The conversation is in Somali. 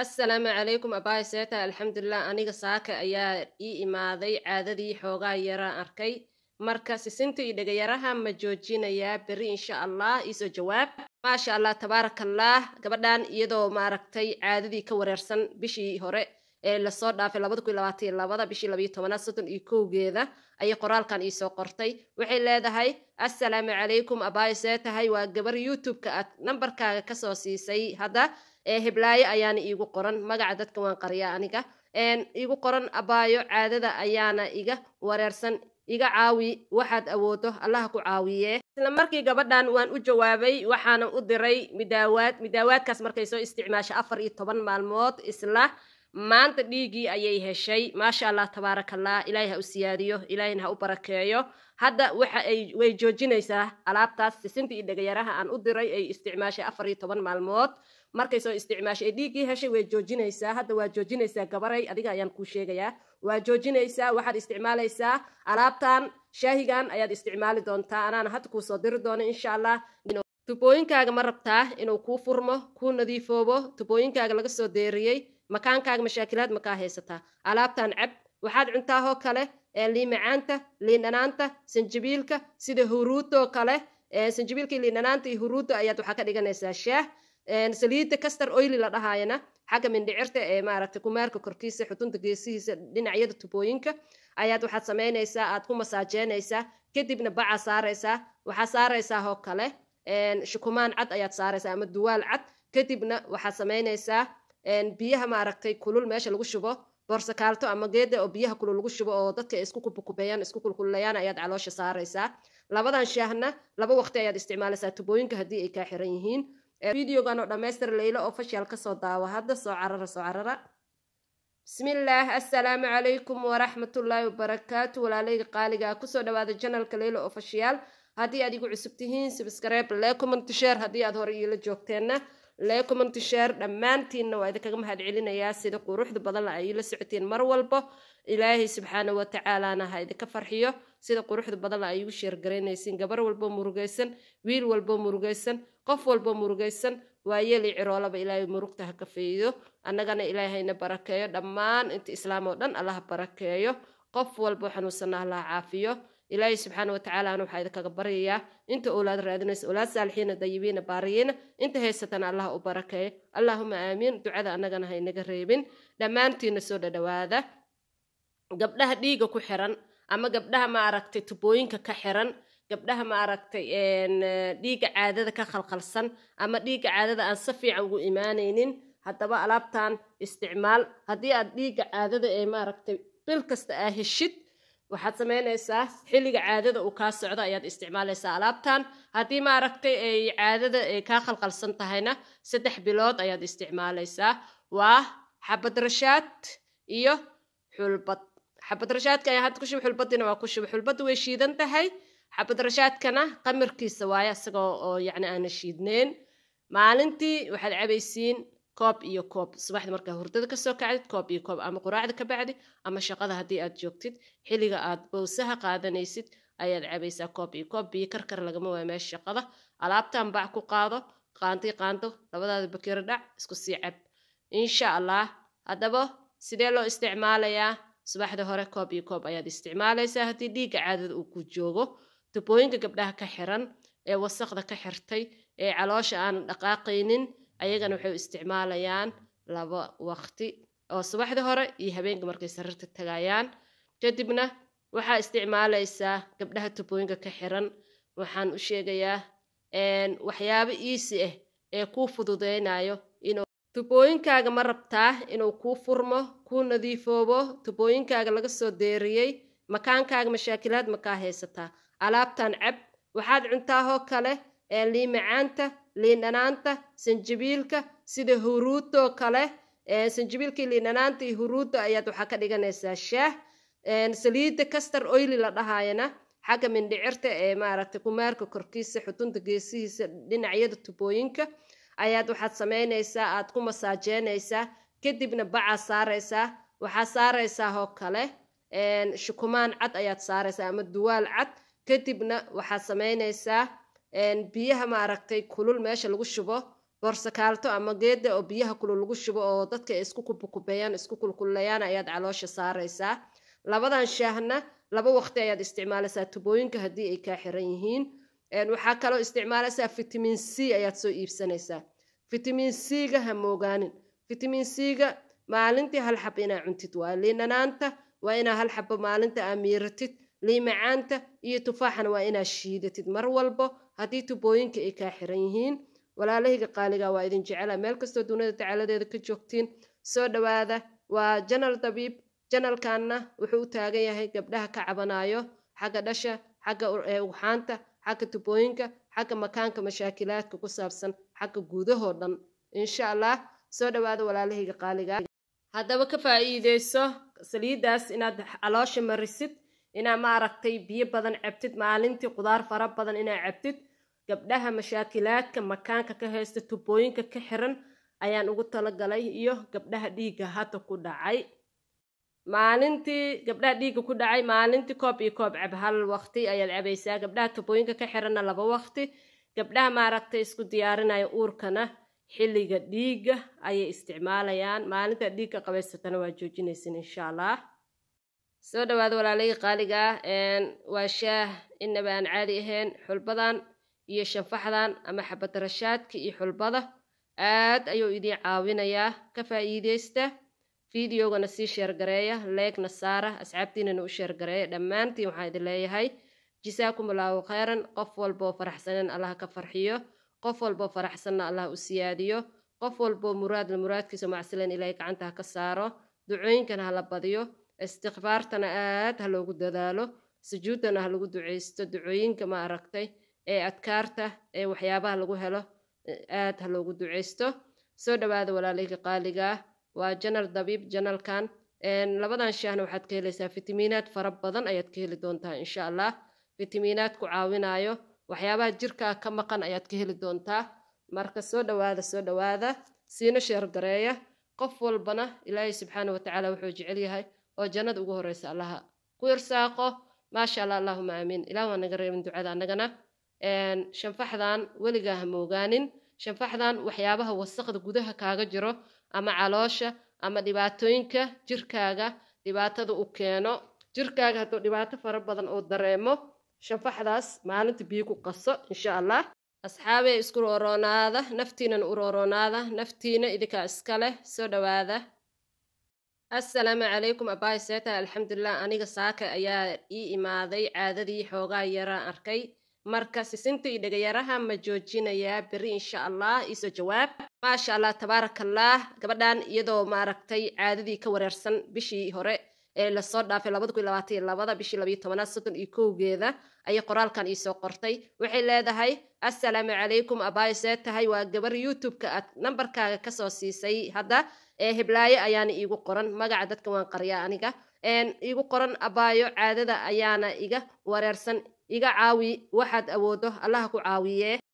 asalaamu calaykum abaay seeta alxamdulilah aniga saaka ayaa ii imaaday caadadii xoogaa yaraa arkay marka sisinta iyo dhegayaraha ma joojinayaa beri insha allah iisoo jawaab maasha allah tabaarak allah gabadhan iyadoo maaragtay caadadii ka wareersan bishii hore ee lasoo dhaafay labada kun labaatan labada bishii labayo tobanaad soddon iyo kowgeeda ayay qoraalkan iisoo qortay waxay leedahay assalaamu calaykum abaay see tahay waa gabar youtube-ka aad nambarkaaga kasoo siisay hadda heblaayo ayaana iigu qoran magaca dadka waan qariyaa aniga iigu qoran abaayo caadada ayaana iga wareersan iga caawi waxaad awoodo allaha ku caawiye isla markii gabadhan waan u jawaabay waxaana u diray midaawaad midaawaadkaas markay soo isticmaashay afar iyo toban maalmood isla maanta dhiiggii ayay heshay maasha allah tabaarakallah ilaahi ha u siyaadiyo ilaahina ha u barakeeyo hadda waxa ay way joojinaysaa alaabtaas sisinta iyo dhegayaraha aan u diray ay isticmaashay afar iyo toban maalmood markay soo isticmaashay ay dhiiggii heshay way joojinaysaa hadda waa joojinaysaa gabaray adiga ayaan kuu sheegayaa waa joojinaysaa waxaad isticmaalaysaa alaabtan shaahigan ayaad isticmaali doontaa anaana hadda kuu soo diri doono insha allah tubooyinkaaga ma rabtaa inuu kuu furmo kuu nadiifoobo tubooyinkaaga laga soo deeriyey مكان كاغ مشاكلات مكا هيستا علابتان عب وحاد عنتا هو كاله اللي إيه، معانتا اللي نانانتا سنجبيلك سيد هروتو كاله سنجبيلك اللي نانانتا هروتو إيه، ايات وحاكا ديغا نيسا شاه إيه، سليد كستر اويل لا هاينا حاجة من دعيرتا ايه مارك تكومارك كوركيسا حتون تقيسيس دين عياد تبوينك ايات وحاد سمين ايسا اتكو مساجين ايسا كدبنا باعا سار ايسا وحا سار ايسا هو كاله شكومان عد ايات سار ايسا مدوال عد كدبنا وحا سمين ايسا biyaha maaragtay kulul meesha lagu shubo boorsakaalto ama geeda oo biyaha kulul lagu shubo oo dadka ay isku kubukubeeyaan isku kulkulayaan ayaad caloosha saaraysaa labadan shaahna laba waqti ayaad isticmaalaysaa tubooyinka haddii ay kaa xiran yihiin videogan oo dhammaystir leyla oo fashaal kasoo daawo hadda soo carara soo carara bismillaah assalaamu calaykum waraxmatullaahi wabarakaatu walaalayga qaaliga ah, kusoo dhawaada janalka leylo oo fashiyaal haddii aad igu cusub tihiin subskareeb le comment haddii aad hore iila joogteenna lee commenty share dhammaantiinna waa idinkaga mahad celinayaa sida quruxda badanla ay la socotiin mar walba ilaahay subxaana wa tacaalana ha idinka farxiyo sida quruxda badan la igu sheergaraynaysiin gabar walbo murugaysan wiil walbo murugaysan qof walbo murugaysan waayeel waayeeli ciroolaba ilaahay murugta ha kafeeyo annagana ilaahayna barakeeyo dhammaan inta islaam oo dhan allaha barakeeyo qof walbo xanuusanna allaha caafiyo ilaahay subxaana watacaala ana waxaa idinkaga baryayaa inta owlaad raadinaysa owlaad saalixiina dayibiina baariyiina inta haysatana allah u barakeeya allaahuma aamiin ducada annagana ha inaga reebin dhammaantiina soo dhadhawaada gabdhaha dhiiga ku xiran ama gabdhaha ma aragtay tubooyinka ka xiran gabdhaha ma aragtay dhiiga caadada ka khalkhalsan ama dhiigga caadada aan si fiican ugu imaanaynin haddaba alaabtan isticmaal haddii aad dhiiga caadada ee maaragtay bil kasta aa heshid waxaad samaynaysaa xilliga caadada uu kaa socdo ayaad isticmaalaysaa alaabtan haddii maaragtay ay caadada ay kaa khalqalsan tahayna saddex bilood ayaad isticmaalaysaa waa xabadrashaad iyo xulbad xabadrashaadka rashaadka ayaa hadda kushub xulbadiina waa ku kushub xulbaddu way shiidan tahay xabadrashaadkana rashaadkana qamarkiisa waaye isagoo oo yacni aana shiidneyn maalintii waxaad cabaysiin koob iyo koob subaxda markaa hurdada kasoo kacdid koob iyo koob ama quraacda ka bacdi ama shaqada haddii aad joogtid xilliga aad bowsaha qaadanaysid ayaad cabaysaa koob iyo koob biyo karkar lagama waa meesha shaqada alaabtan bac ku qaado qaantii qaanto labadaada bakiro dhac isku sii cab insha allah haddaba sidee loo isticmaalayaa subaxda hore koob iyo koob ayaad isticmaalaysaa haddii dhiigga caadada uu ku joogo tubooyinka gabdhaha ka xiran ee wasaqda ka xirtay ee caloosha aan dhaqaaqaynin ayagana waxay u isticmaalayaan laba waqti oo subaxda hore iyo habeenka markay sariirta tagayaan kadibna waxaa isticmaalaysaa gabdhaha tubooyinka ka xiran waxaan u sheegayaa waxyaaba iisi ah ee kuu fududeynayo inuu tubooyinkaaga ma rabtaa inuu kuu furmo kuu nadiifoobo tubooyinkaaga laga soo deeriyey makaankaaga mashaakilaad makaa haysataa alaabtan cab waxaad cuntaa cuntaahoo kale ee liimacaanta liindhanaanta sanjabiilka sida huruudoo kale sanjabiilkii liindhanaanta iyo huruudda ayaad waxaa ka dhiganaysaa shaah saliida castar oili la dhahaayana xagga mindhicirta ee maaragtay kumaarka korkiisa xutunta geesihiisa dhinacyada tubooyinka ayaad waxaad samaynaysaa aad ku masaajeynaysaa kadibna bacaa saaraysaa waxaa saaraysaa oo kale shukumaan cad ayaad saaraysaa ama duwaal cad kadibna waxaad samaynaysaa biyaha maaragtay kulul meesha lagu shubo boorsakaalto ama geeda oo biyaha kulul lagu shubo oo dadka ay isku kubukubeeyaan isku kulkulayaan ayaad caloosha saaraysaa labadan shaahna laba waqti ayaad isticmaalaysaa tubooyinka haddii ay kaa xiran yihiin waxaa kaloo isticmaalaysaa vitamin c ayaad soo iibsanaysaa vitamin c-ga ha moogaanin vitamin c-ga maalintii hal xab inaa cuntid waa liinanaanta waa inaa hal xabo maalinta aa miiratid liimacaanta iyo tufaaxana waa inaad shiidatid mar walbo haddii tubooyinka ay kaa xiran yihiin walaalahayga qaaliga ah waa idin jecela meel kastoo dunida tacaaladeeda ka joogtiin soo dhawaada waa janal dabiib janalkanna wuxuu u taagan yahay gabdhaha ka cabanayo xagga dhasha xagga ugxaanta xagga tubooyinka xagga makaanka mashaakilaadka ku saabsan xagga gudahoo dhan insha allah soo dhawaada walaalahayga qaaliga ah. haddaba ka faa'iideyso saliiddaas inaad caloosha marisid inaa maaragtay biyo badan cabtid maalintii qudaar fara badan inaa cabtid gabdhaha mashaakilaadka makaanka ka haysta tubooyinka ka xiran ayaan ugu talagalay iyo gabdhaha dhiigga hadda ku dhacay maalintii gabdhaha dhiigga ku dhacay maalintii koob iyo koob cab hal waqti ayaad cabaysaa gabdhaha tubooyinka ka xiranna laba waqti gabdhaha maaragtay isku diyaarinaya uurkana xilliga dhiigga ayay isticmaalayaan maalinta dhiigga qabaysatana waa joojinaysin insha allah soo dhawaada walaalahii qaaliga ah waa shaah inaba aan caadi ahayn xulbadan iyo shanfaxdan ama xabadarashaadka iyo xulbada aad ayuu idiin caawinayaa ka faa'iideysta fideogana sii sheergareeya leegna saara asxaabtiinana u sheergareeya dhammaantiin waxaan idin leeyahay jisaakumullaahu khayran qof walboo faraxsanan allah ka farxiyo qof walboo faraxsanna allah u siyaadiyo qof walboo muraadna muraadkiisa macsilan ilaahay gacantaha ka saaro ducooyinkana ha la badiyo istikfaartana aad ha loogu dadaalo sujuuddana ha lagu ducaysto ducooyinka ma aragtay ee adkaarta ee waxyaabaha lagu helo aad ha loogu ducaysto soo dhawaada walaalayka qaaligaa ah. waa janal dabiib janalkan labadan shaahna waxaad ka helaysaa fitamiinaad fara badan ayaad ka heli doontaa insha allah fitamiinaad ku caawinaayo waxyaabaha jirkaa ah ka maqan ayaad ka heli doontaa marka soo dhawaada soo dhawaada siino sheer gareeya qof walbana ilaahay subxaana watacaala wuxuu jecel yahay oo jannada ugu horeysa allaha ku irsaaqo maasha allah allahuma aamiin ilah waa naga reebin ducada annagana shanfaxdan weligaa ha moogaanin shanfaxdan waxyaabaha wasaqda gudaha kaaga jiro ama caloosha ama dhibaatooyinka jirkaaga dhibaatada u keeno jirkaaga hadduu dhibaato fara badan oo dareemo shanfaxdaas maalinta biyo ku qaso insha allah asxaabee isku rooroonaada naftiinan u rooroonaada naftiina idinkaa iska leh soo dhowaada assalaamu calaykum abaay seeta alxamdulilah aniga saaka ayaa ii imaaday caadadii xoogaa yara arkay marka sisinta iyo dhegayaraha ma joojinayaa beri insha allah iisoo jawaab maasha allah tabaarakallah gabadhan iyadoo maaragtay caadadii ka wareersan bishii hore ee lasoo dhaafay labada bishii labayo tobanaad soddon iyo kowgeeda ayay qoraalkan iisoo qortay waxay leedahay assalaamu calaykum abaayo see tahay waa gabar youtube-ka aad nambarkaaga kasoo siisay hadda ee hiblaayo ayaana iigu qoran magaca dadka waan qaryaa aniga iigu qoran abaayo caadada ayaana iga wareersan iga caawi waxaad awoodo allaha ku caawiye